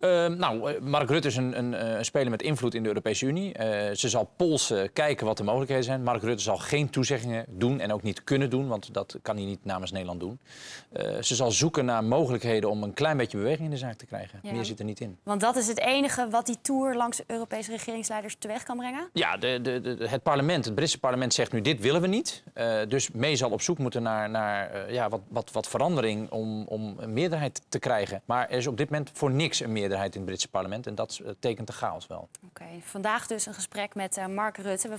Ehm, nou, eh, Mark Rutte is een, eh, een, speler met invloed in de Europese Unie. Eh, ze zal polsen, kijken wat de mogelijkheden zijn. Mark Rutte zal geen toezeggingen doen en ook niet kunnen doen, want dat kan hij niet namens Nederland doen. ze zal zoeken naar mogelijkheden om een klein beetje beweging in de zaak te krijgen. Meer zit er niet in. Want dat is het enige wat die tour langs Europese regeringsleiders teweeg kan brengen? Ja, de, de, het parlement, het Britse parlement zegt nu dit willen we niet. dus mee zal op zoek moeten naar, naar ja, wat, wat, wat verandering om, om een meerderheid te krijgen. Maar er is op dit moment voor niks een meerderheid meerderheid in het Britse parlement. En dat eh, tekent de chaos wel. Oké, vandaag dus een gesprek met eh, Mark Rutte.